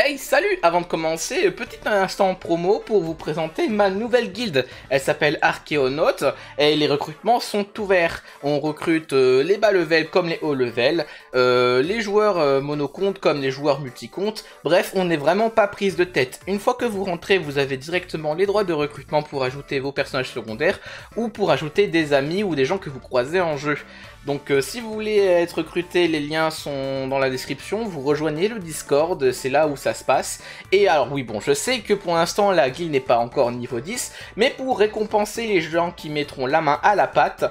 Hey, salut Avant de commencer, petit instant promo pour vous présenter ma nouvelle guilde. Elle s'appelle Archéonautes et les recrutements sont ouverts. On recrute euh, les bas level comme les hauts levels euh, les joueurs monocontes euh, monocomptes comme les joueurs multicomptes. Bref, on n'est vraiment pas prise de tête. Une fois que vous rentrez, vous avez directement les droits de recrutement pour ajouter vos personnages secondaires ou pour ajouter des amis ou des gens que vous croisez en jeu. Donc euh, si vous voulez être recruté, les liens sont dans la description, vous rejoignez le Discord, c'est là où ça se passe. Et alors oui, bon, je sais que pour l'instant la guilde n'est pas encore niveau 10, mais pour récompenser les gens qui mettront la main à la pâte,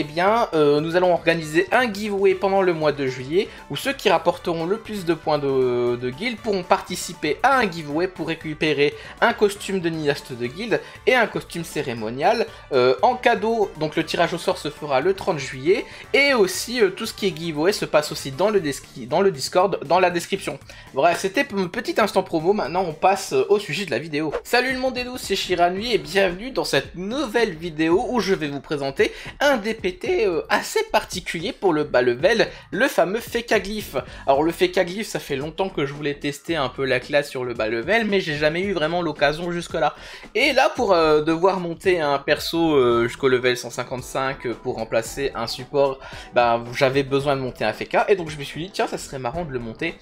eh bien, euh, nous allons organiser un giveaway pendant le mois de juillet où ceux qui rapporteront le plus de points de, guild pourront participer à un giveaway pour récupérer un costume de niaste de guild et un costume cérémonial euh, en cadeau. Donc le tirage au sort se fera le 30 juillet et aussi euh, tout ce qui est giveaway se passe aussi dans le, dans le Discord, dans la description. Bref, c'était mon petit instant promo. Maintenant, on passe au sujet de la vidéo. Salut le monde et nous, c'est Shiranui et bienvenue dans cette nouvelle vidéo où je vais vous présenter un DP était euh, assez particulier pour le bas level, le fameux Fekaglyph. Alors le glyph, ça fait longtemps que je voulais tester un peu la classe sur le bas level, mais j'ai jamais eu vraiment l'occasion jusque-là. Et là, pour euh, devoir monter un perso euh, jusqu'au level 155 pour remplacer un support, bah, j'avais besoin de monter un Feka, et donc je me suis dit, tiens, ça serait marrant de le monter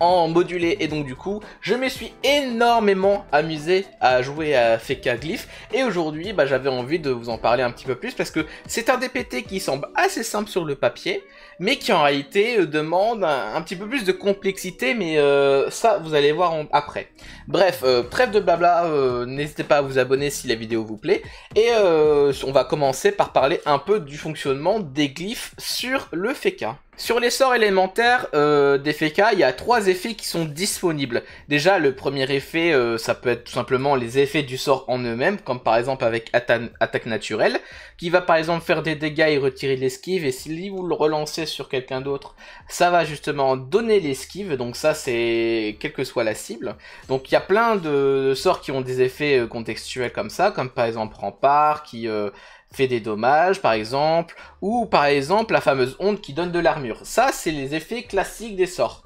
en modulé et donc du coup je me suis énormément amusé à jouer à Feka Glyph et aujourd'hui bah, j'avais envie de vous en parler un petit peu plus parce que c'est un DPT qui semble assez simple sur le papier mais qui en réalité euh, demande un, petit peu plus de complexité mais euh, ça vous allez voir après. Bref, bref euh, de blabla, n'hésitez pas à vous abonner si la vidéo vous plaît et on va commencer par parler un peu du fonctionnement des glyphes sur le Feka. Sur les sorts élémentaires euh, des il y a trois effets qui sont disponibles. Déjà, le premier effet, euh, ça peut être tout simplement les effets du sort en eux-mêmes, comme par exemple avec attaque naturelle, qui va par exemple faire des dégâts et retirer l'esquive, et si vous le relancez sur quelqu'un d'autre, ça va justement donner l'esquive, donc ça c'est quelle que soit la cible. Donc il y a plein de, sorts qui ont des effets euh, contextuels comme ça, comme par exemple Rempart, qui euh, fait des dommages, par exemple, ou par exemple la fameuse onde qui donne de l'armure. Ça, c'est les effets classiques des sorts.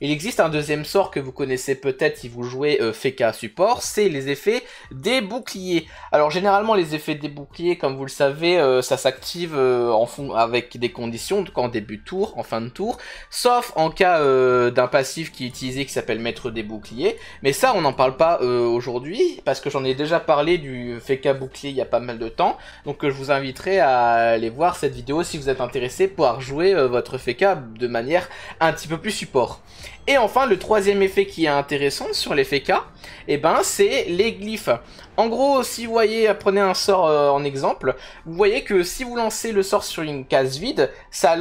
Il existe un deuxième sort que vous connaissez peut-être si vous jouez euh, FK Feka support, c'est les effets des boucliers. Alors généralement les effets des boucliers, comme vous le savez, euh, ça s'active euh, en fond avec des conditions, donc en début de tour, en fin de tour, sauf en cas d'un passif qui est utilisé qui s'appelle maître des boucliers. Mais ça on n'en parle pas aujourd'hui parce que j'en ai déjà parlé du Feka bouclier il y a pas mal de temps. Donc je vous inviterai à aller voir cette vidéo si vous êtes intéressé pour jouer votre Feka de manière un petit peu plus support. Et enfin, le troisième effet qui est intéressant sur l'effet K, eh ben, c'est les glyphes. En gros, si vous voyez, prenez un sort euh, en exemple, vous voyez que si vous lancez le sort sur une case vide, ça,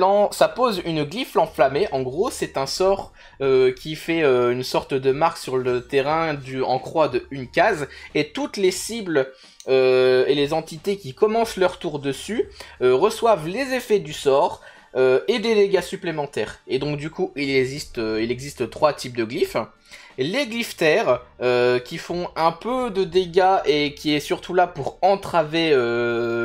pose une glyphe enflammée. En gros, c'est un sort euh, qui fait euh, une sorte de marque sur le terrain du, en croix de une case, et toutes les cibles et les entités qui commencent leur tour dessus reçoivent les effets du sort, euh, et des dégâts supplémentaires. Et donc du coup, il existe, euh, trois types de glyphes. Les glyphes terre, euh, qui font un peu de dégâts et qui est surtout là pour entraver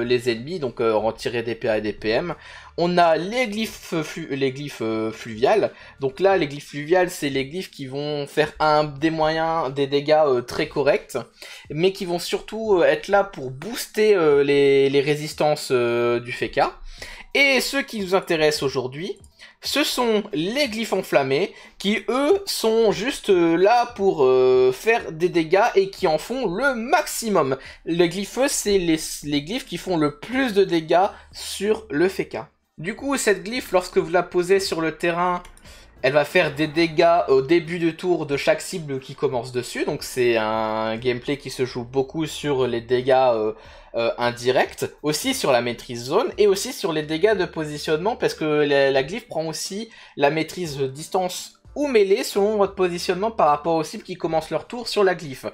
les ennemis, donc en tirer des PA et des PM. On a les glyphes, les glyphes fluviales. Donc là, les glyphes fluviales, c'est les glyphes qui vont faire un, des moyens, des dégâts très corrects, mais qui vont surtout être là pour booster les, les, résistances du FECA. Et ceux qui nous intéresse aujourd'hui, ce sont les glyphes enflammés qui eux sont juste euh, là pour euh, faire des dégâts et qui en font le maximum. Les glyphes, c'est les, glyphes qui font le plus de dégâts sur le féca. Du coup, cette glyphe, lorsque vous la posez sur le terrain elle va faire des dégâts au début de tour de chaque cible qui commence dessus, donc c'est un gameplay qui se joue beaucoup sur les dégâts euh, euh, indirects, aussi sur la maîtrise zone et aussi sur les dégâts de positionnement parce que la, la glyphe prend aussi la maîtrise distance ou mêlée selon votre positionnement par rapport aux cibles qui commencent leur tour sur la glyphe.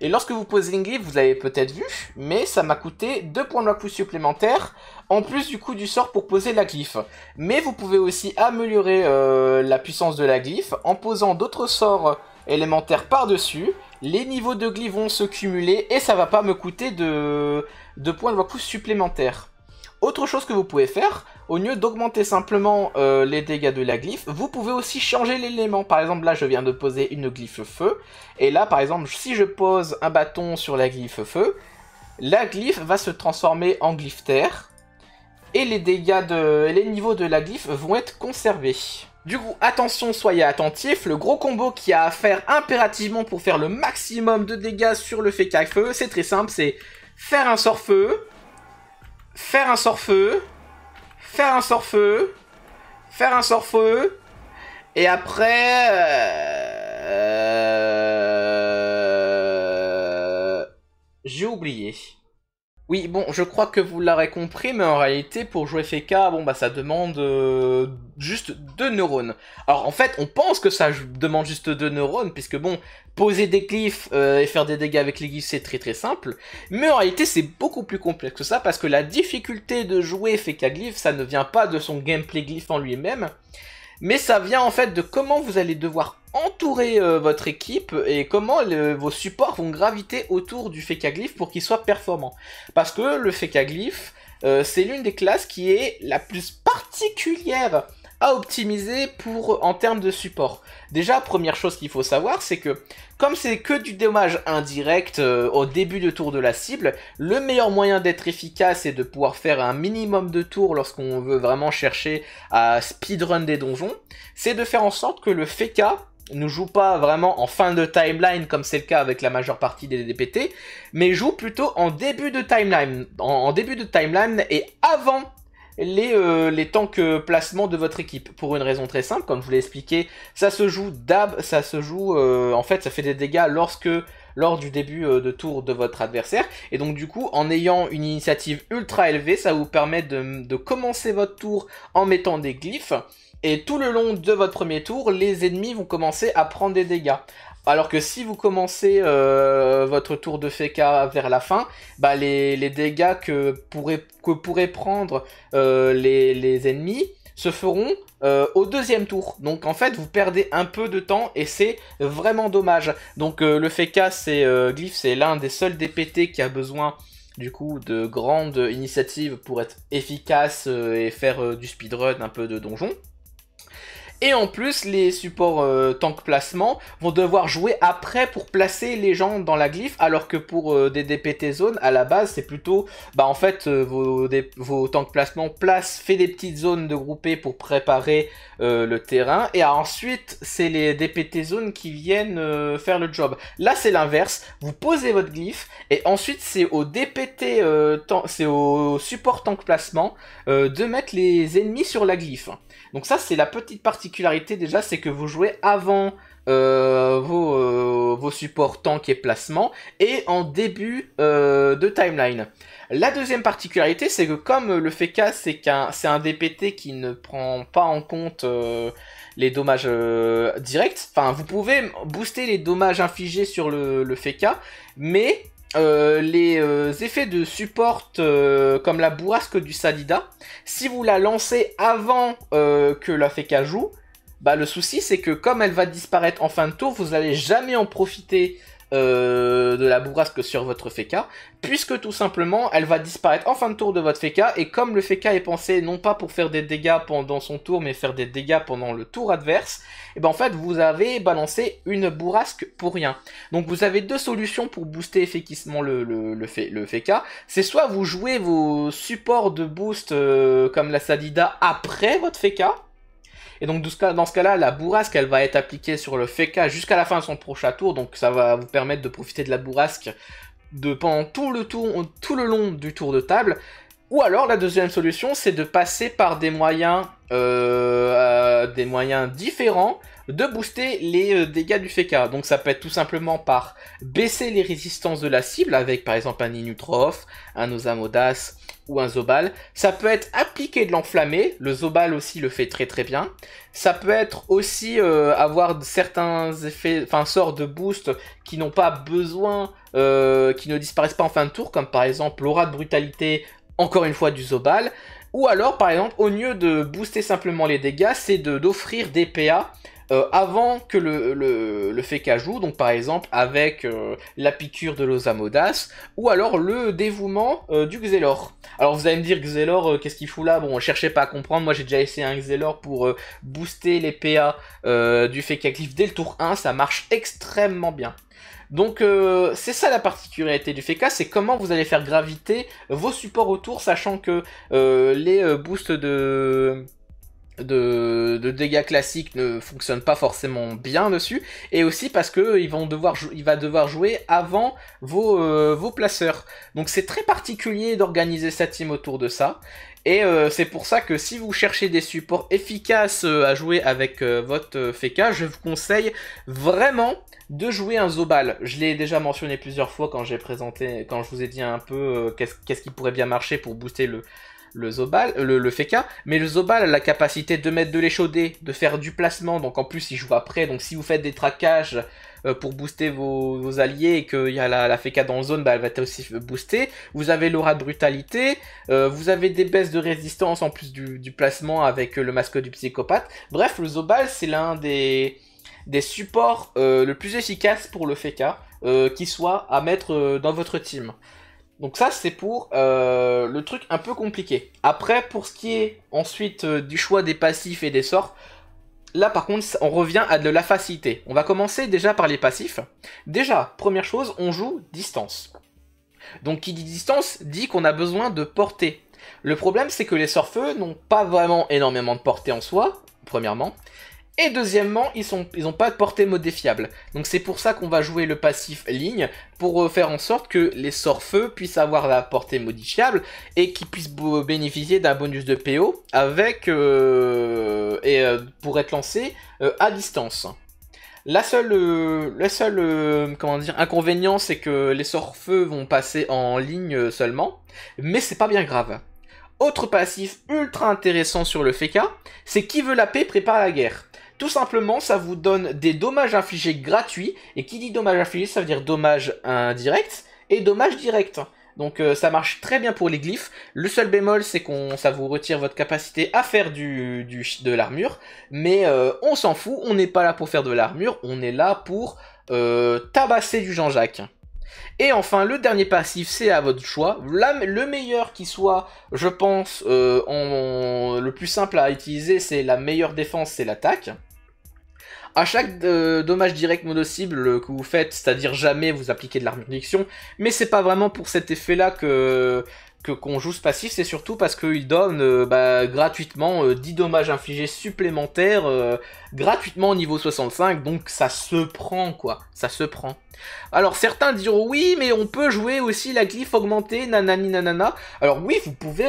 Et lorsque vous posez une glyphe, vous avez peut-être vu, mais ça m'a coûté 2 points de la supplémentaires, en plus du coût du sort pour poser la glyphe. Mais vous pouvez aussi améliorer euh, la puissance de la glyphe en posant d'autres sorts élémentaires par-dessus, les niveaux de glyphe vont se cumuler et ça va pas me coûter de, points de voix supplémentaires. Autre chose que vous pouvez faire, au lieu d'augmenter simplement euh, les dégâts de la glyphe, vous pouvez aussi changer l'élément. Par exemple, là, je viens de poser une glyphe feu. Et là, par exemple, si je pose un bâton sur la glyphe feu, la glyphe va se transformer en glyphe terre. Et les dégâts de... les niveaux de la glyphe vont être conservés. Du coup, attention, soyez attentifs, le gros combo qu'il y a à faire impérativement pour faire le maximum de dégâts sur le fait feu, c'est très simple, c'est faire un sort feu, faire un sort-feu, faire un sort-feu, faire un sort-feu, et après... Euh, euh, j'ai oublié. Oui, bon, je crois que vous l'aurez compris, mais en réalité, pour jouer FK, bon, bah, ça demande euh, juste deux neurones. Alors, en fait, on pense que ça demande juste deux neurones, puisque, bon, poser des cliffs euh, et faire des dégâts avec les glyphes, c'est très très simple. Mais en réalité, c'est beaucoup plus complexe que ça, parce que la difficulté de jouer FK Glyph, ça ne vient pas de son gameplay glyph en lui-même, mais ça vient en fait de comment vous allez devoir entourer euh, votre équipe et comment vos supports vont graviter autour du Fekaglyph pour qu'il soit performant. Parce que le fécaglyphe, euh, c'est l'une des classes qui est la plus particulière à optimiser pour en termes de support. Déjà, première chose qu'il faut savoir, c'est que comme c'est que du dommage indirect euh, au début de tour de la cible, le meilleur moyen d'être efficace et de pouvoir faire un minimum de tours lorsqu'on veut vraiment chercher à speedrun des donjons, c'est de faire en sorte que le FK ne joue pas vraiment en fin de timeline comme c'est le cas avec la majeure partie des DPT, mais joue plutôt en début de timeline, en, en début de timeline et avant les, euh, les tanks euh, placement de votre équipe. Pour une raison très simple, comme je vous l'ai expliqué, ça se joue dab, ça se joue, euh, en fait, ça fait des dégâts lorsque lors du début de tour de votre adversaire. Et donc du coup, en ayant une initiative ultra élevée, ça vous permet de, de commencer votre tour en mettant des glyphes. Et tout le long de votre premier tour, les ennemis vont commencer à prendre des dégâts. Alors que si vous commencez euh, votre tour de Feka vers la fin, bah les, les dégâts que pourraient, que pourraient prendre euh, les, les, ennemis se feront euh, au deuxième tour. Donc en fait vous perdez un peu de temps et c'est vraiment dommage. Donc le Feka c'est Glyph, c'est l'un des seuls DPT qui a besoin du coup de grandes initiatives pour être efficace et faire du speedrun un peu de donjon. Et en plus, les supports euh, tank placement vont devoir jouer après pour placer les gens dans la glyphe, alors que pour euh, des DPT zones, à la base, c'est plutôt, bah en fait, euh, vos, tanks placement placent, fait des petites zones de groupés pour préparer le terrain, et ensuite, c'est les DPT zones qui viennent faire le job. Là, c'est l'inverse, vous posez votre glyphe, et ensuite, c'est au DPT, c'est au support tank placement de mettre les ennemis sur la glyphe. Donc ça, c'est la petite particularité déjà, c'est que vous jouez avant euh, vos, euh, vos, supports tank et placement et en début euh, de timeline. La deuxième particularité, c'est que comme le FECA, c'est qu'un c'est un DPT qui ne prend pas en compte les dommages directs. Enfin, vous pouvez booster les dommages infligés sur le, le FECA, mais euh, les euh, effets de support euh, comme la bourrasque du Salida, si vous la lancez avant que la Féca joue, bah, le souci c'est que comme elle va disparaître en fin de tour, vous n'allez jamais en profiter euh, de la bourrasque sur votre Feka puisque tout simplement elle va disparaître en fin de tour de votre FEKA et comme le Feka est pensé non pas pour faire des dégâts pendant son tour, mais faire des dégâts pendant le tour adverse, et eh ben en fait vous avez balancé une bourrasque pour rien. Donc vous avez deux solutions pour booster effectivement le, le, le, c'est soit vous jouez vos supports de boost euh, comme la Sadida après votre FEKA et donc, dans ce cas-là, la bourrasque, elle va être appliquée sur le FECA jusqu'à la fin de son prochain tour. Donc, ça va vous permettre de profiter de la bourrasque de pendant tout le, tour, tout le long du tour de table. Ou alors la deuxième solution, c'est de passer par des moyens, euh, euh, des moyens différents de booster les euh, dégâts du Feka. Donc ça peut être tout simplement par baisser les résistances de la cible avec par exemple un Inutroph, un Osamodas ou un Zobal. Ça peut être appliquer de l'Enflammer, le Zobal aussi le fait très très bien. Ça peut être aussi euh, avoir certains effets, enfin sorts de boost qui n'ont pas besoin, euh, qui ne disparaissent pas en fin de tour, comme par exemple l'aura de brutalité, encore une fois du Zobal. Ou alors, par exemple, au lieu de booster simplement les dégâts, c'est d'offrir des PA euh, avant que le, le, le joue, donc par exemple avec euh, la piqûre de l'osamodas, ou alors le dévouement euh, du Xelor. Alors vous allez me dire, Xelor, qu'est-ce qu'il fout là Bon, cherchez pas à comprendre, moi j'ai déjà essayé un Xelor pour booster les PA du Feka Cliff dès le tour 1, ça marche extrêmement bien. Donc c'est ça la particularité du FECA, c'est comment vous allez faire graviter vos supports autour, sachant que les boosts de de, dégâts classiques ne fonctionne pas forcément bien dessus, et aussi parce que ils vont devoir il va devoir jouer avant vos, euh, vos placeurs. Donc c'est très particulier d'organiser sa team autour de ça, et euh, c'est pour ça que si vous cherchez des supports efficaces euh, à jouer avec votre feka je vous conseille vraiment de jouer un Zobal. Je l'ai déjà mentionné plusieurs fois quand j'ai présenté, quand je vous ai dit un peu qu'est-ce qui pourrait bien marcher pour booster le, le Zobal, euh, le, Feka, mais le Zobal a la capacité de mettre de l'échaudé, de faire du placement, donc en plus il joue après, donc si vous faites des traquages euh, pour booster vos, alliés et qu'il y a la, la Feka dans la zone, bah, elle va être aussi booster, Vous avez l'aura de brutalité, euh, vous avez des baisses de résistance en plus du, placement avec le masque du psychopathe. Bref, le Zobal c'est l'un des, des supports le plus efficace pour le Feka qui soit à mettre dans votre team. Donc ça c'est pour euh, le truc un peu compliqué. Après pour ce qui est ensuite euh, du choix des passifs et des sorts, là par contre on revient à de la facilité. On va commencer déjà par les passifs. Déjà, première chose, on joue distance. Donc qui dit distance dit qu'on a besoin de portée. Le problème c'est que les sorts n'ont pas vraiment énormément de portée en soi, premièrement. Et deuxièmement, ils n'ont ils pas de portée modifiable. Donc c'est pour ça qu'on va jouer le passif ligne, pour euh, faire en sorte que les sorts feu puissent avoir la portée modifiable et qu'ils puissent bénéficier d'un bonus de PO avec euh, et, euh, pour être lancés à distance. La seule, la seule comment dire, inconvénient, c'est que les sorts feu vont passer en ligne seulement, mais c'est pas bien grave. Autre passif ultra intéressant sur le FECA, c'est qui veut la paix prépare la guerre. Tout simplement, ça vous donne des dommages infligés gratuits. Et qui dit dommages infligés, ça veut dire dommages indirects et dommages directs. Donc euh, ça marche très bien pour les glyphes. Le seul bémol, c'est qu'on ça vous retire votre capacité à faire du, de l'armure. Mais euh, on s'en fout, on n'est pas là pour faire de l'armure, on est là pour euh, tabasser du Jean-Jacques. Et enfin, le dernier passif, c'est à votre choix. le meilleur qui soit, je pense, le plus simple à utiliser, c'est la meilleure défense, c'est l'attaque. À chaque euh, dommage direct mono-cible euh, que vous faites, c'est-à-dire jamais vous appliquez de diction, mais c'est pas vraiment pour cet effet-là que que qu'on joue ce passif, c'est surtout parce qu'il donne euh, bah, gratuitement 10 dommages infligés supplémentaires gratuitement au niveau 65, donc ça se prend quoi, ça se prend. Alors certains diront oui, mais on peut jouer aussi la glyphe augmentée, nanani nanana. Alors oui, vous pouvez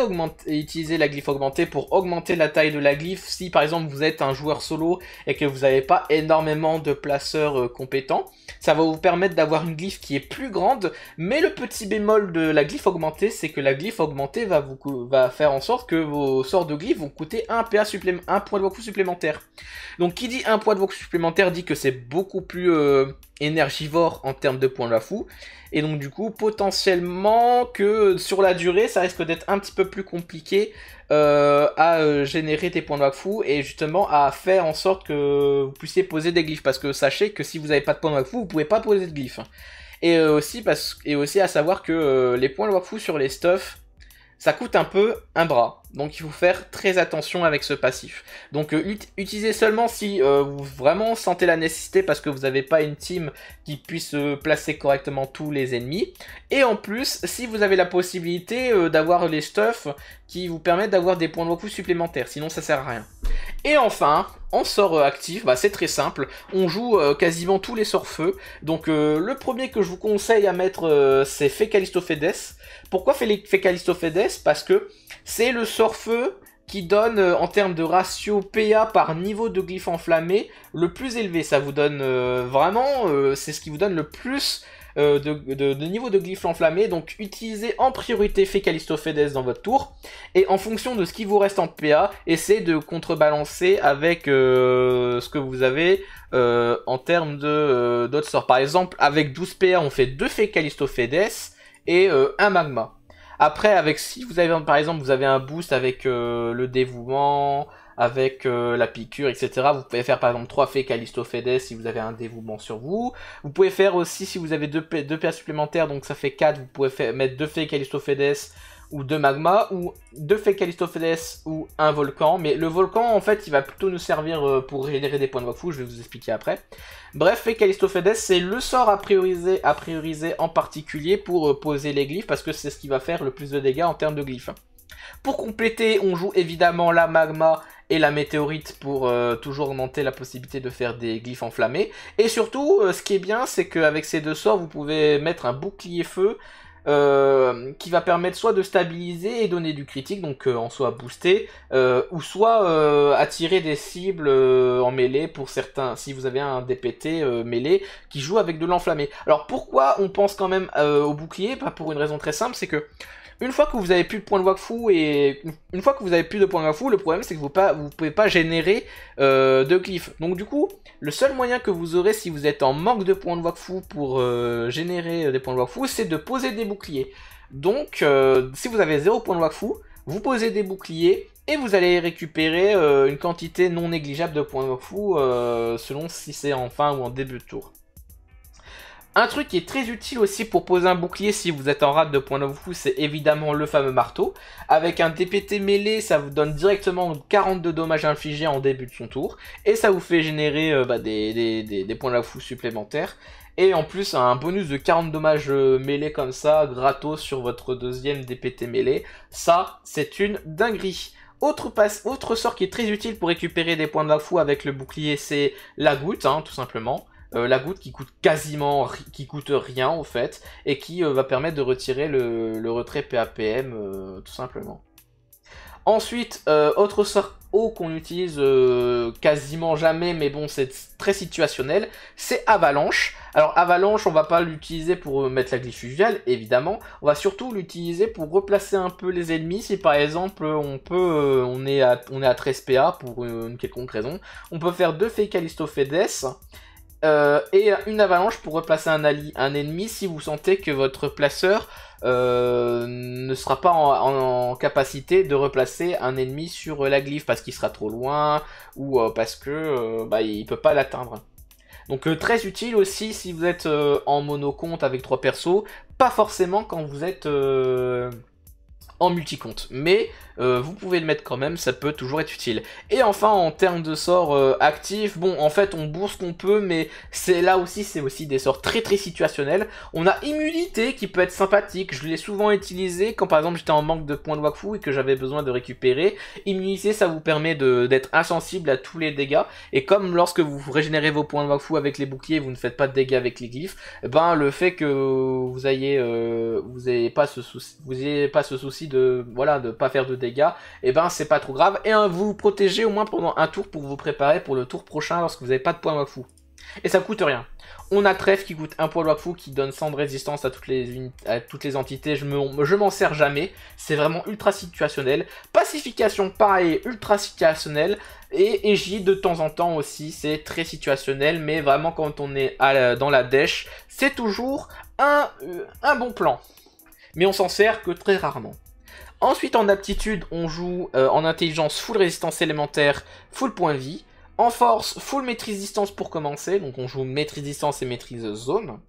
utiliser la glyphe augmentée pour augmenter la taille de la glyphe si par exemple vous êtes un joueur solo et que vous n'avez pas énormément de placeurs euh, compétents. Ça va vous permettre d'avoir une glyphe qui est plus grande, mais le petit bémol de la glyphe augmentée, c'est que la glyphe augmentée va, vous va faire en sorte que vos sorts de glyphe vont coûter un PA un point de beaucoup supplémentaire. Donc qui dit un poids de vox supplémentaire dit que c'est beaucoup plus euh, énergivore en termes de points de la fou. Et donc du coup potentiellement que sur la durée ça risque d'être un petit peu plus compliqué euh, à euh, générer des points de la fou et justement à faire en sorte que vous puissiez poser des glyphes. Parce que sachez que si vous n'avez pas de points de la fou vous pouvez pas poser de glyphes. Hein. Et aussi, parce, et aussi à savoir que les points de la fou sur les stuffs ça coûte un peu un bras. Donc il faut faire très attention avec ce passif. Donc euh, utilisez seulement si euh, vous vraiment sentez la nécessité parce que vous n'avez pas une team qui puisse euh, placer correctement tous les ennemis. Et en plus, si vous avez la possibilité d'avoir les stuffs qui vous permettent d'avoir des points de supplémentaires, sinon ça sert à rien. Et enfin, en sort actif, bah, c'est très simple, on joue quasiment tous les sorts feu. Donc le premier que je vous conseille à mettre c'est Fécalistophédès. Pourquoi Fécalistophédès Parce que c'est le sort feu qui donne euh, en termes de ratio PA par niveau de glyphes enflammé le plus élevé. Ça vous donne euh, vraiment, euh, c'est ce qui vous donne le plus de, niveau de glyphes enflammé. Donc utilisez en priorité Fécalistophédès dans votre tour et en fonction de ce qui vous reste en PA, essayez de contrebalancer avec ce que vous avez en termes d'autres sorts. Par exemple, avec 12 PA, on fait 2 Fécalistophédès et un magma. Après, avec si vous avez par exemple vous avez un boost avec euh, le dévouement, avec euh, la piqûre, etc. Vous pouvez faire par exemple 3 fées Calistophédès si vous avez un dévouement sur vous. Vous pouvez faire aussi si vous avez deux, paires supplémentaires, donc ça fait 4, vous pouvez faire, mettre 2 fées Calistophédès ou deux magmas, ou deux Fecalistopheles, ou un volcan. Mais le volcan, en fait, il va plutôt nous servir euh, pour générer des points de fous je vais vous expliquer après. Bref, Fécalistophédès, c'est le sort à prioriser, à prioriser en particulier pour euh, poser les glyphes, parce que c'est ce qui va faire le plus de dégâts en termes de glyphes. Hein. Pour compléter, on joue évidemment la magma et la météorite pour euh, toujours augmenter la possibilité de faire des glyphes enflammés. Et surtout, ce qui est bien, c'est qu'avec ces deux sorts, vous pouvez mettre un bouclier feu euh, qui va permettre soit de stabiliser et donner du critique, donc euh, en soit booster, euh, ou soit attirer des cibles en mêlée pour certains, si vous avez un DPT mêlé qui joue avec de l'enflammé. Alors pourquoi on pense quand même au bouclier Pas Pour une raison très simple, c'est que une fois que vous avez plus de points de wakfu et une fois que vous avez plus de points de wakfu, le problème c'est que vous ne pouvez pas générer euh, de cliff. Donc du coup, le seul moyen que vous aurez si vous êtes en manque de points de wakfu pour euh, générer euh, des points de wakfu, c'est de poser des boucliers. Donc si vous avez 0 points de wakfu, vous posez des boucliers et vous allez récupérer une quantité non négligeable de points de wakfu selon si c'est en fin ou en début de tour. Un truc qui est très utile aussi pour poser un bouclier si vous êtes en rade de points de fou, c'est évidemment le fameux marteau. Avec un DPT mêlé, ça vous donne directement 42 dommages infligés en début de son tour. Et ça vous fait générer euh, bah, des, points de fou supplémentaires. Et en plus, un bonus de 40 dommages euh, mêlés comme ça, gratos sur votre deuxième DPT mêlé. Ça, c'est une dinguerie. Autre, passe, autre sort qui est très utile pour récupérer des points de la fou avec le bouclier, c'est la goutte, hein, tout simplement. Euh, la goutte qui coûte quasiment, qui coûte rien en fait, et qui euh, va permettre de retirer le, retrait PAPM euh, tout simplement. Ensuite, autre sort O oh, qu'on utilise quasiment jamais, mais bon, c'est très situationnel, c'est Avalanche. Alors Avalanche, on va pas l'utiliser pour mettre la glyphus, évidemment. On va surtout l'utiliser pour replacer un peu les ennemis. Si par exemple, on peut, on est à, on est à 13 PA pour une quelconque raison, on peut faire deux Fécalistophédès. Euh, et une avalanche pour replacer un, un ennemi si vous sentez que votre placeur euh, ne sera pas en, capacité de replacer un ennemi sur la glyphe parce qu'il sera trop loin ou euh, parce que bah, il peut pas l'atteindre. Donc très utile aussi si vous êtes en monocompte avec trois persos, pas forcément quand vous êtes en multicompte, mais euh, vous pouvez le mettre quand même, ça peut toujours être utile. Et enfin, en termes de sorts euh, actifs, bon, en fait, on bourse qu'on peut, mais c'est là aussi, c'est aussi des sorts très très situationnels. On a immunité qui peut être sympathique, je l'ai souvent utilisé quand par exemple j'étais en manque de points de Wakfu et que j'avais besoin de récupérer. Immunité, ça vous permet d'être insensible à tous les dégâts, et comme lorsque vous régénérez vos points de Wakfu avec les boucliers, vous ne faites pas de dégâts avec les glyphes, eh ben le fait que vous ayez, euh, vous ayez pas ce souci, vous ayez pas ce souci de, voilà, de pas faire de dégâts dégâts, et eh ben c'est pas trop grave. Et hein, vous vous protégez au moins pendant un tour pour vous préparer pour le tour prochain lorsque vous n'avez pas de points Wakfu. Et ça coûte rien. On a Trèfle qui coûte un point Wakfu qui donne 100 de résistance à toutes les, à toutes les entités. Je m'en je sers jamais. C'est vraiment ultra situationnel. Pacification, pareil, ultra situationnel. Et J de temps en temps aussi, c'est très situationnel. Mais vraiment, quand on est dans la dèche, c'est toujours un, euh, un bon plan. Mais on s'en sert que très rarement. Ensuite, en aptitude, on joue euh, en intelligence full résistance élémentaire, full point de vie. En force, full maîtrise distance pour commencer. Donc on joue maîtrise distance et maîtrise zone.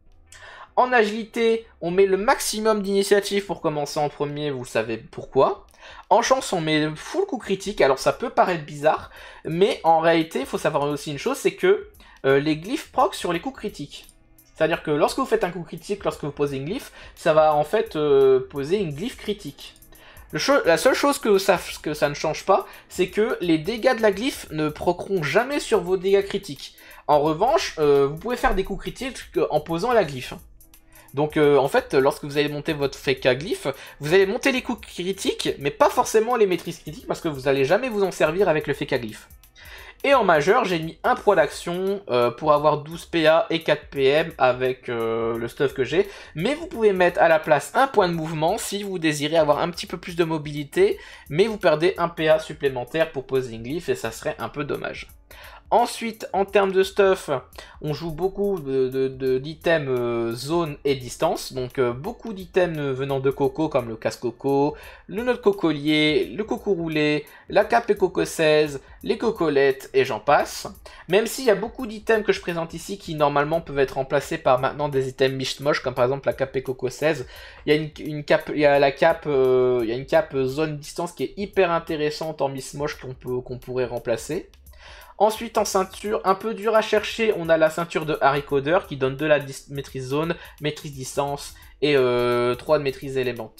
En agilité, on met le maximum d'initiative pour commencer en premier, vous savez pourquoi. En chance, on met full coup critique, alors ça peut paraître bizarre, mais en réalité, il faut savoir aussi une chose, c'est que euh, les glyphes proc sur les coups critiques. C'est-à-dire que lorsque vous faites un coup critique, lorsque vous posez une glyphe, ça va en fait euh, poser une glyphe critique la seule chose que ça, que ça ne change pas, c'est que les dégâts de la glyphe ne proqueront jamais sur vos dégâts critiques. En revanche, euh, vous pouvez faire des coups critiques euh, en posant la glyphe. Hein. Donc euh, en fait, lorsque vous allez monter votre fake glyphe, vous allez monter les coups critiques, mais pas forcément les maîtrises critiques, parce que vous n'allez jamais vous en servir avec le fake glyphe. Et en majeur, j'ai mis un poids d'action euh, pour avoir 12 PA et 4 PM avec euh, le stuff que j'ai. Mais vous pouvez mettre à la place un point de mouvement si vous désirez avoir un petit peu plus de mobilité, mais vous perdez un PA supplémentaire pour Posing Leaf et ça serait un peu dommage. Ensuite, en termes de stuff, on joue beaucoup d'items de, euh, zone et distance. Donc euh, beaucoup d'items venant de coco comme le casse-coco, le noeud cocolier, le coco roulé, la cape et coco 16, les cocolettes et j'en passe. Même s'il y a beaucoup d'items que je présente ici qui normalement peuvent être remplacés par maintenant des items mishmosh comme par exemple la cape et coco 16. Il y a une, cape, il y a la cape, euh, il y a une cape zone distance qui est hyper intéressante en mishmosh qu'on pourrait remplacer. Ensuite, en ceinture, un peu dur à chercher, on a la ceinture de Harry Coder qui donne de la maîtrise zone, maîtrise distance et 3 euh, de maîtrise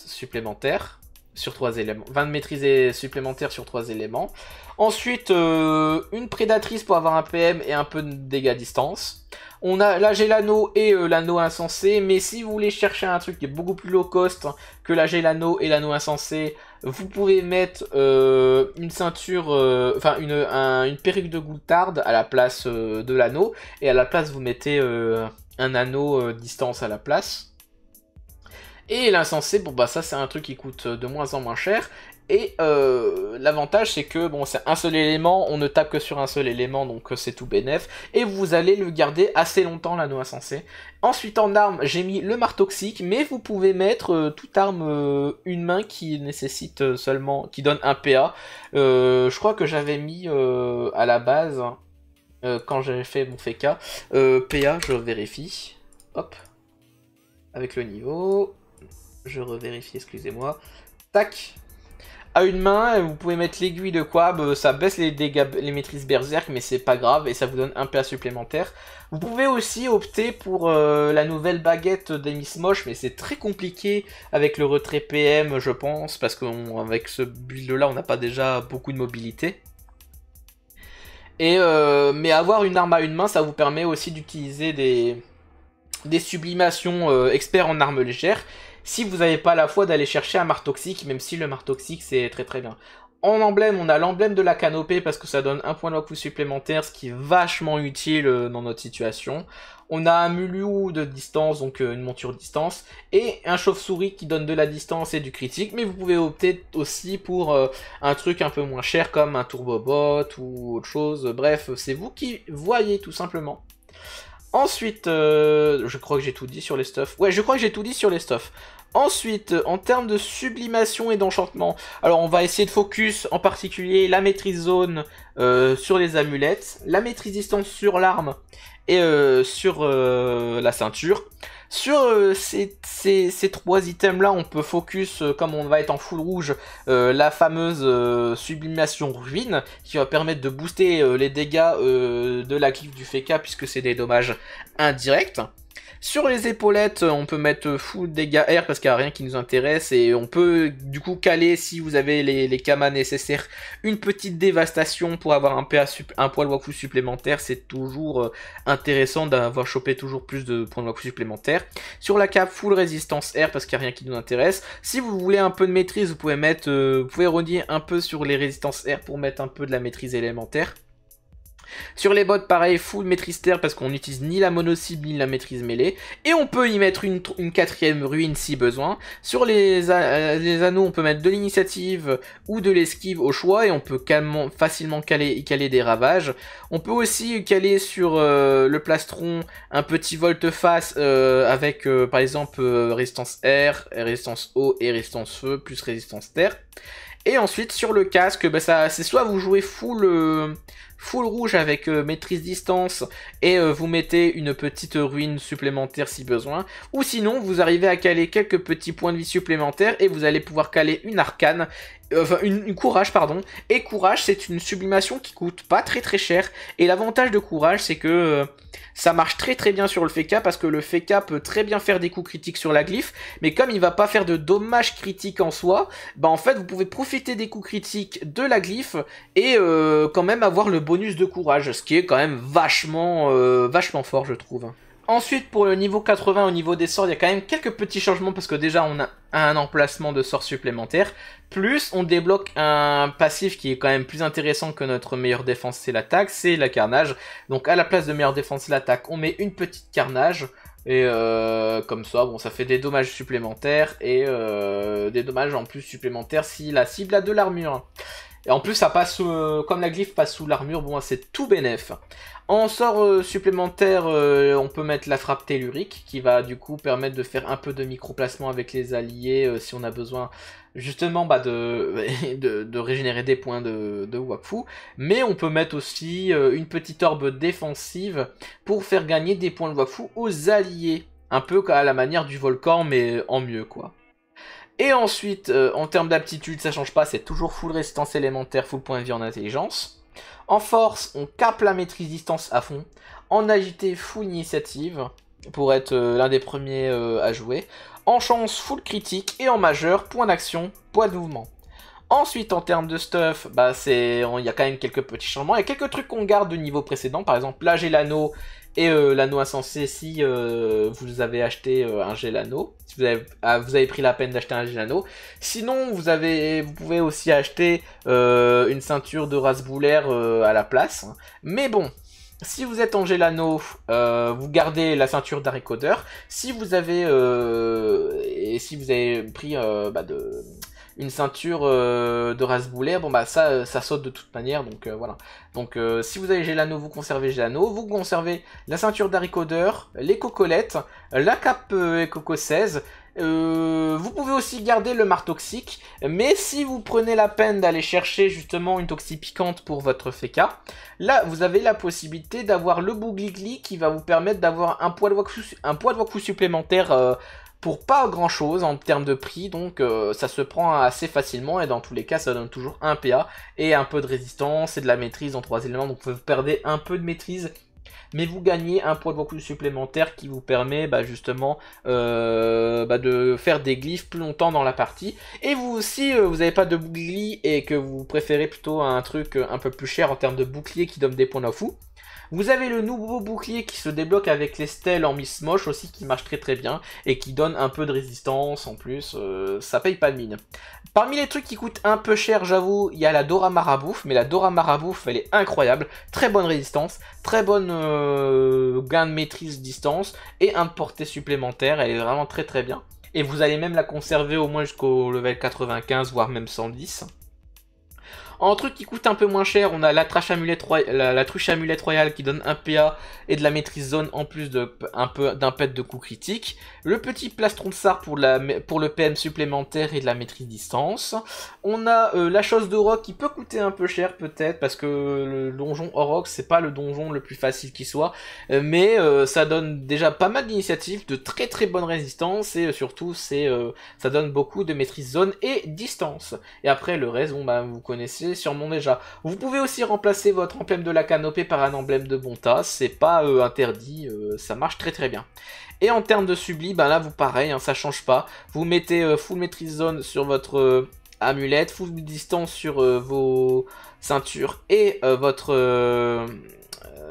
supplémentaire sur 3 éléments. 20 de maîtrise supplémentaire sur 3 éléments. Ensuite, euh, une prédatrice pour avoir un PM et un peu de dégâts distance. On a, la j'ai et euh, l'anneau insensé, mais si vous voulez chercher un truc qui est beaucoup plus low cost que la gélano et l'anneau insensé, vous pouvez mettre euh, une ceinture, euh, enfin une, perruque de gouttarde à la place euh, de l'anneau, et à la place vous mettez un anneau distance à la place. Et l'insensé, bon bah ça c'est un truc qui coûte de moins en moins cher, et euh, l'avantage c'est que bon c'est un seul élément, on ne tape que sur un seul élément donc euh, c'est tout bénef. Et vous allez le garder assez longtemps la l'anneau insensé. Ensuite en arme j'ai mis le marteau toxique mais vous pouvez mettre euh, toute arme une main qui nécessite seulement, qui donne un PA. je crois que j'avais mis à la base hein, quand j'avais fait mon FK, PA je vérifie. Hop. Avec le niveau. Je revérifie, excusez-moi. Tac à une main, vous pouvez mettre l'aiguille de Quab, euh, ça baisse les dégâts, les maîtrises berserk, mais c'est pas grave et ça vous donne un PA supplémentaire. Vous pouvez aussi opter pour euh, la nouvelle baguette Miss Moche, mais c'est très compliqué avec le retrait PM, je pense, parce qu'avec ce build-là, on n'a pas déjà beaucoup de mobilité. Et euh, mais avoir une arme à une main, ça vous permet aussi d'utiliser des, des sublimations experts en armes légères si vous n'avez pas la foi d'aller chercher un mar toxique, même si le mar toxique c'est très très bien. En emblème, on a l'emblème de la canopée parce que ça donne un point de coup supplémentaire, ce qui est vachement utile euh, dans notre situation. On a un Mulu de distance, donc euh, une monture distance, et un chauve-souris qui donne de la distance et du critique, mais vous pouvez opter aussi pour euh, un truc un peu moins cher comme un turbobot ou autre chose. Bref, c'est vous qui voyez tout simplement. Ensuite, euh, je crois que j'ai tout dit sur les stuffs. Ouais, je crois que j'ai tout dit sur les stuffs. Ensuite, euh, en termes de sublimation et d'enchantement, alors on va essayer de focus en particulier la maîtrise zone euh, sur les amulettes, la maîtrise distance sur l'arme et euh, sur la ceinture. Sur ces, ces, trois items là, on peut focus, comme on va être en full rouge, la fameuse sublimation ruine qui va permettre de booster les dégâts de la cliff du FK puisque c'est des dommages indirects. Sur les épaulettes, euh, on peut mettre euh, full dégâts air parce qu'il n'y a rien qui nous intéresse et on peut du coup caler si vous avez les, les kamas nécessaires une petite dévastation pour avoir un, PA un poil waku supplémentaire. C'est toujours euh, intéressant d'avoir chopé toujours plus de points de waku supplémentaires. Sur la cape, full résistance air parce qu'il n'y a rien qui nous intéresse. Si vous voulez un peu de maîtrise, vous pouvez mettre, vous pouvez un peu sur les résistances air pour mettre un peu de la maîtrise élémentaire. Sur les bottes, pareil, full maîtrise terre parce qu'on n'utilise ni la mono-cible ni la maîtrise mêlée. Et on peut y mettre une, quatrième ruine si besoin. Sur euh, les, anneaux, on peut mettre de l'initiative ou de l'esquive au choix et on peut facilement caler, caler des ravages. On peut aussi caler sur euh, le plastron un petit volte-face euh, avec par exemple résistance air, résistance eau et résistance feu plus résistance terre. Et ensuite sur le casque, bah, c'est soit vous jouez full full rouge avec euh, maîtrise distance et euh, vous mettez une petite ruine supplémentaire si besoin. Ou sinon, vous arrivez à caler quelques petits points de vie supplémentaires et vous allez pouvoir caler une arcane euh, enfin une, courage pardon et courage c'est une sublimation qui coûte pas très très cher et l'avantage de courage c'est que euh, ça marche très très bien sur le Feka parce que le Feka peut très bien faire des coups critiques sur la glyphe mais comme il va pas faire de dommages critiques en soi bah en fait vous pouvez profiter des coups critiques de la glyphe et euh, quand même avoir le bonus de courage ce qui est quand même vachement vachement fort je trouve Ensuite, pour le niveau 80, au niveau des sorts, il y a quand même quelques petits changements parce que déjà on a un emplacement de sorts supplémentaires. Plus on débloque un passif qui est quand même plus intéressant que notre meilleure défense, c'est l'attaque, c'est la carnage. Donc à la place de meilleure défense, c'est l'attaque, on met une petite carnage. Et euh, comme ça, bon, ça fait des dommages supplémentaires et euh, des dommages en plus supplémentaires si la cible a de l'armure. Et en plus, ça passe, euh, comme la glyphe passe sous l'armure, bon, c'est tout bénef. En sort euh, supplémentaire, euh, on peut mettre la frappe tellurique qui va du coup permettre de faire un peu de micro-placement avec les alliés euh, si on a besoin justement bah, de, régénérer des points de, de Wakfu. Mais on peut mettre aussi une petite orbe défensive pour faire gagner des points de Wakfu aux alliés. Un peu à la manière du volcan mais en mieux quoi. Et ensuite, en termes d'aptitude, ça change pas, c'est toujours full résistance élémentaire, full point de vie en intelligence. En force, on capte la maîtrise distance à fond. En agité, full initiative pour être euh, l'un des premiers euh, à jouer. En chance, full critique. Et en majeur, point d'action, point de mouvement. Ensuite, en termes de stuff, bah il y a quand même quelques petits changements. Il y a quelques trucs qu'on garde de niveau précédent. Par exemple, là j'ai l'anneau et euh, l'anneau insensé, si euh, vous avez acheté euh, un gel anneau, si vous avez, ah, vous avez pris la peine d'acheter un gel anneau. Sinon, vous, avez, vous pouvez aussi acheter une ceinture de rasbouler à la place. Mais bon, si vous êtes en gel anneau, vous gardez la ceinture d'Haricodeur. Si vous avez, et si vous avez pris bah, de une ceinture euh, de rasboulet, bon bah ça, euh, ça saute de toute manière, donc euh, voilà. Donc si vous avez Gélano, vous conservez Gélano, vous conservez la ceinture d'Haricodeur, les cocolettes, la cape Coco 16, vous pouvez aussi garder le Martoxique, toxique, mais si vous prenez la peine d'aller chercher justement une toxie piquante pour votre féca, là vous avez la possibilité d'avoir le bougligli qui va vous permettre d'avoir un poids de waku, un poids de supplémentaire pour pas grand chose en termes de prix, donc euh, ça se prend assez facilement et dans tous les cas ça donne toujours un PA et un peu de résistance et de la maîtrise en trois éléments, donc vous perdez un peu de maîtrise mais vous gagnez un point de plus supplémentaire qui vous permet bah, justement euh, bah, de faire des glyphes plus longtemps dans la partie. Et vous aussi, euh, vous n'avez pas de bouclier et que vous préférez plutôt un truc un peu plus cher en termes de bouclier qui donne des points de fou. Vous avez le nouveau bouclier qui se débloque avec les stèles en Miss Moche aussi qui marche très très bien et qui donne un peu de résistance en plus, euh, ça paye pas de mine. Parmi les trucs qui coûtent un peu cher, j'avoue, il y a la Dora Marabouf mais la Dora Marabouf elle est incroyable, très bonne résistance, très bonne euh, gain de maîtrise distance et un portée supplémentaire, elle est vraiment très très bien. Et vous allez même la conserver au moins jusqu'au level 95 voire même 110 un truc qui coûte un peu moins cher, on a la, truche amulette royale qui donne un PA et de la maîtrise zone en plus d'un pet de coup critique. Le petit plastron de sar pour, le PM supplémentaire et de la maîtrise distance. On a euh, la chose de qui peut coûter un peu cher peut-être parce que le donjon Orox c'est pas le donjon le plus facile qui soit, euh, mais euh, ça donne déjà pas mal d'initiatives, de très très bonne résistance et surtout ça donne beaucoup de maîtrise zone et distance. Et après le raison bah vous connaissez sur mon déjà, Vous pouvez aussi remplacer votre emblème de la canopée par un emblème de Bonta, c'est pas euh, interdit, euh, ça marche très très bien. Et en termes de subli, ben là vous pareil, hein, ça change pas. Vous mettez euh, full maîtrise zone sur votre amulette, full distance sur vos ceintures et votre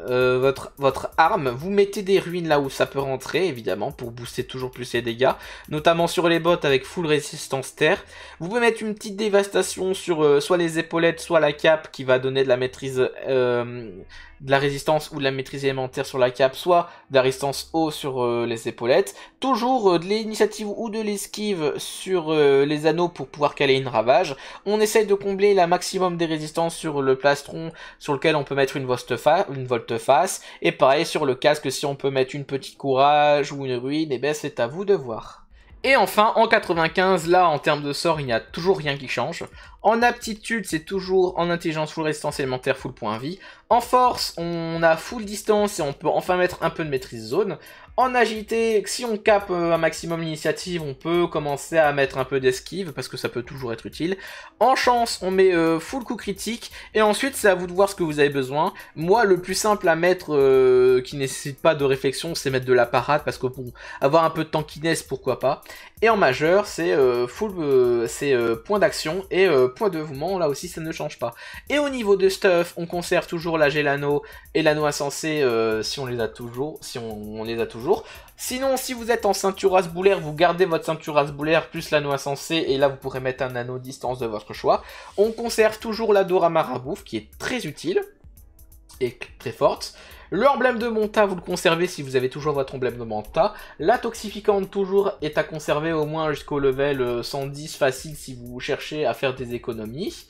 euh, votre, votre arme, vous mettez des ruines là où ça peut rentrer, évidemment, pour booster toujours plus les dégâts, notamment sur les bottes avec full résistance terre. Vous pouvez mettre une petite dévastation sur euh, soit les épaulettes, soit la cape, qui va donner de la maîtrise euh, de la résistance ou de la maîtrise élémentaire sur la cape, soit de la résistance haut sur euh, les épaulettes, toujours euh, de l'initiative ou de l'esquive sur euh, les anneaux pour pouvoir caler une ravage. On essaye de combler la maximum des résistances sur le plastron sur lequel on peut mettre une volte-face, et pareil sur le casque si on peut mettre une petite courage ou une ruine, et eh ben c'est à vous de voir. Et enfin, en 95, là, en termes de sort, il n'y a toujours rien qui change. En aptitude, c'est toujours en intelligence full résistance élémentaire, full point vie. En force, on a full distance et on peut enfin mettre un peu de maîtrise zone. En agité, si on cap euh, un maximum l'initiative, on peut commencer à mettre un peu d'esquive, parce que ça peut toujours être utile. En chance, on met euh, full coup critique, et ensuite c'est à vous de voir ce que vous avez besoin. Moi, le plus simple à mettre, euh, qui nécessite pas de réflexion, c'est mettre de la parade, parce que pour avoir un peu de tankiness, pourquoi pas. Et en majeur, c'est full, c'est point d'action et point de mouvement, là aussi ça ne change pas. Et au niveau de stuff, on conserve toujours la Gelano et l'anneau insensé, si on les a toujours, si on les a toujours Sinon, si vous êtes en ceinture asboulaire, vous gardez votre ceinture asboulaire plus l'anneau insensé, et là vous pourrez mettre un anneau distance de votre choix. On conserve toujours la Dora Marabouf, qui est très utile, et très forte. Le emblème de Monta, vous le conservez si vous avez toujours votre emblème de Monta. La toxificante, toujours, est à conserver au moins jusqu'au level 110 euh, facile si vous cherchez à faire des économies.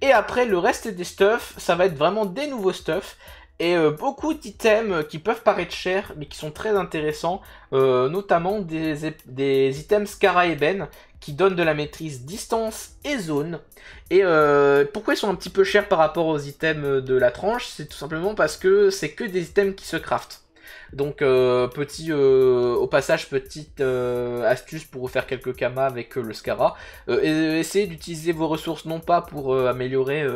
Et après, le reste des stuff, ça va être vraiment des nouveaux stuffs et euh, beaucoup d'items qui peuvent paraître chers mais qui sont très intéressants, euh, notamment des, des items Ben, qui donnent de la maîtrise distance et zone. Et euh, pourquoi ils sont un petit peu chers par rapport aux items de la tranche C'est tout simplement parce que c'est que des items qui se craftent. Donc petit au passage petite astuce pour vous faire quelques kamas avec le Scara. essayez d'utiliser vos ressources non pas pour améliorer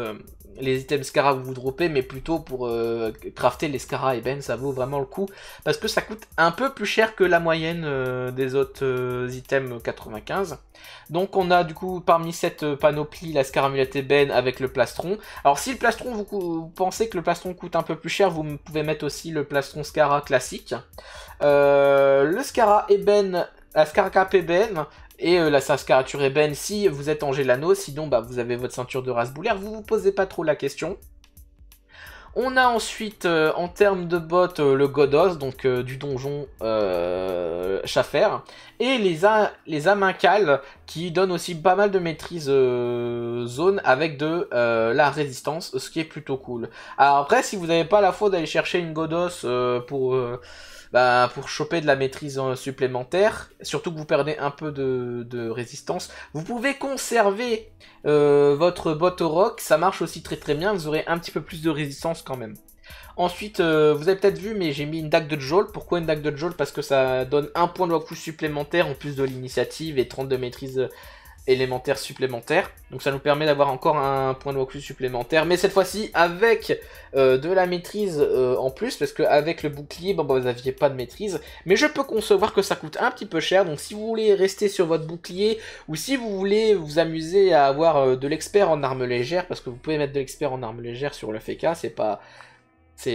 les items Scara vous vous dropez, mais plutôt pour euh, crafter les Scara et Ben, ça vaut vraiment le coup. Parce que ça coûte un peu plus cher que la moyenne euh, des autres euh, items 95. Donc on a du coup parmi cette panoplie la Scaramulette et Ben avec le plastron. Alors si le plastron, vous, pensez que le plastron coûte un peu plus cher, vous pouvez mettre aussi le plastron Scara classique. le Scara et Ben la Scarca ben et euh, la Sascarature Eben si vous êtes en Gélano, sinon bah, vous avez votre ceinture de race boulaire, vous vous posez pas trop la question. On a ensuite euh, en termes de bottes euh, le Godos, donc du donjon chafer. et les, les Amincales qui donnent aussi pas mal de maîtrise zone avec de euh, la résistance, ce qui est plutôt cool. Alors après, si vous n'avez pas la faute d'aller chercher une godos euh, pour, euh, bah, pour choper de la maîtrise supplémentaire, surtout que vous perdez un peu de, résistance, vous pouvez conserver votre bot au rock, ça marche aussi très très bien, vous aurez un petit peu plus de résistance quand même. Ensuite, vous avez peut-être vu, mais j'ai mis une dague de jol, Pourquoi une dague de jol Parce que ça donne un point de coup supplémentaire en plus de l'initiative et 32 maîtrise élémentaire supplémentaire. Donc ça nous permet d'avoir encore un point de recul supplémentaire, mais cette fois-ci avec euh, de la maîtrise euh, en plus, parce que avec le bouclier, bon, bah, vous n'aviez pas de maîtrise. Mais je peux concevoir que ça coûte un petit peu cher, donc si vous voulez rester sur votre bouclier, ou si vous voulez vous amuser à avoir euh, de l'expert en armes légère, parce que vous pouvez mettre de l'expert en arme légère sur le FK, c'est pas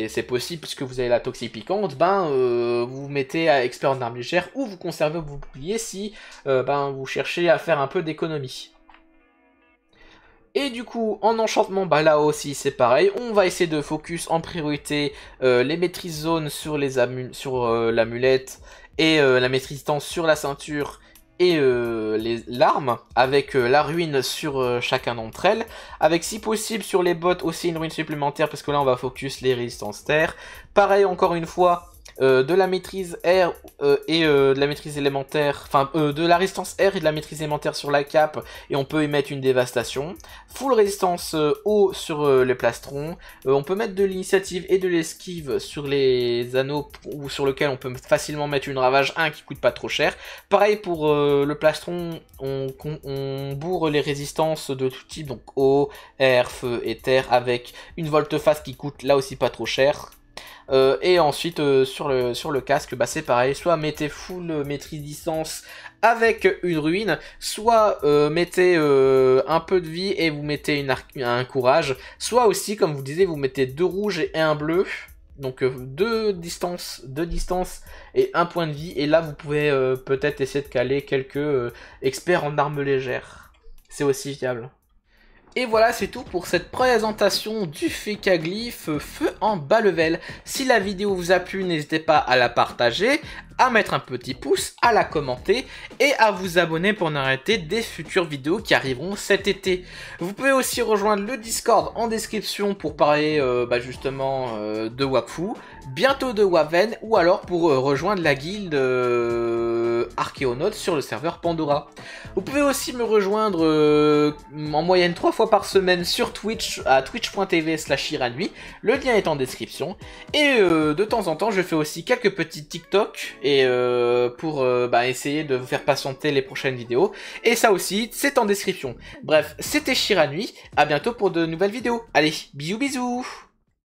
c'est possible puisque vous avez la toxie piquante, ben euh, vous, vous mettez à expert en armes légères ou vous conservez vous boucliers si euh, ben, vous cherchez à faire un peu d'économie. Et du coup, en enchantement, bah là aussi c'est pareil. On va essayer de focus en priorité euh, les maîtrises zones sur l'amulette et la maîtrise temps sur la ceinture et euh, les l'arme, avec euh, la ruine sur euh, chacun d'entre elles, avec si possible sur les bottes aussi une ruine supplémentaire, parce que là on va focus les résistances terre. Pareil encore une fois, euh, de la maîtrise R euh, et euh, de la maîtrise élémentaire, enfin de la résistance R et de la maîtrise élémentaire sur la cape, et on peut y mettre une dévastation. Full résistance eau sur les plastrons. on peut mettre de l'initiative et de l'esquive sur les anneaux ou sur lequel on peut facilement mettre une ravage 1 qui coûte pas trop cher. Pareil pour le plastron, on, on, bourre les résistances de tout type, donc eau, air, feu et terre, avec une volte face qui coûte là aussi pas trop cher euh, et ensuite euh, sur, le, sur le casque, bah, c'est pareil, soit mettez full euh, maîtrise distance avec une ruine, soit mettez un peu de vie et vous mettez une un courage, soit aussi comme vous disiez vous mettez deux rouges et un bleu. Donc deux distances, deux distances et un point de vie. Et là vous pouvez peut-être essayer de caler quelques experts en armes légères. C'est aussi fiable. Et voilà, c'est tout pour cette présentation du Fécaglyphe Feu en bas level. Si la vidéo vous a plu, n'hésitez pas à la partager, à mettre un petit pouce, à la commenter et à vous abonner pour n'arrêter des futures vidéos qui arriveront cet été. Vous pouvez aussi rejoindre le Discord en description pour parler euh, bah, justement euh, de Wakfu, bientôt de Waven ou alors pour euh, rejoindre la guilde Archéonautes sur le serveur Pandora. Vous pouvez aussi me rejoindre en moyenne trois fois par semaine sur Twitch à twitch.tv slash iranui, le lien est en description et de temps en temps je fais aussi quelques petits TikTok et euh, pour euh, bah, essayer de vous faire patienter les prochaines vidéos. Et ça aussi, c'est en description. Bref, c'était Shiranui, à bientôt pour de nouvelles vidéos. Allez, bisous bisous